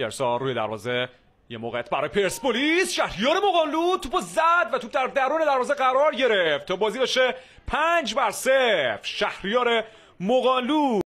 یارسا روی دروازه یه موقعیت برای پرسپولیس شهریار مقانلو توپو زد و توپ در درون دروازه قرار گرفت تا بازی بشه پنج بر صفر شهریار مقانلو